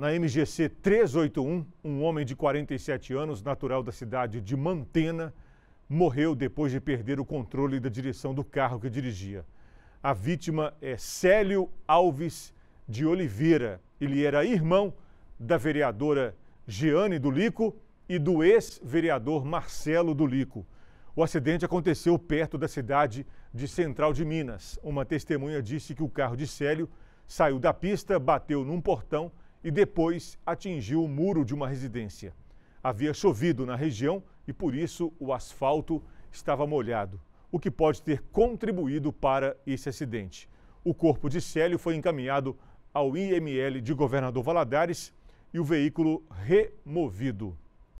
Na MGC 381, um homem de 47 anos, natural da cidade de Mantena, morreu depois de perder o controle da direção do carro que dirigia. A vítima é Célio Alves de Oliveira. Ele era irmão da vereadora Giane do Lico e do ex-vereador Marcelo do Lico. O acidente aconteceu perto da cidade de Central de Minas. Uma testemunha disse que o carro de Célio saiu da pista, bateu num portão e depois atingiu o muro de uma residência. Havia chovido na região e por isso o asfalto estava molhado, o que pode ter contribuído para esse acidente. O corpo de Célio foi encaminhado ao IML de Governador Valadares e o veículo removido.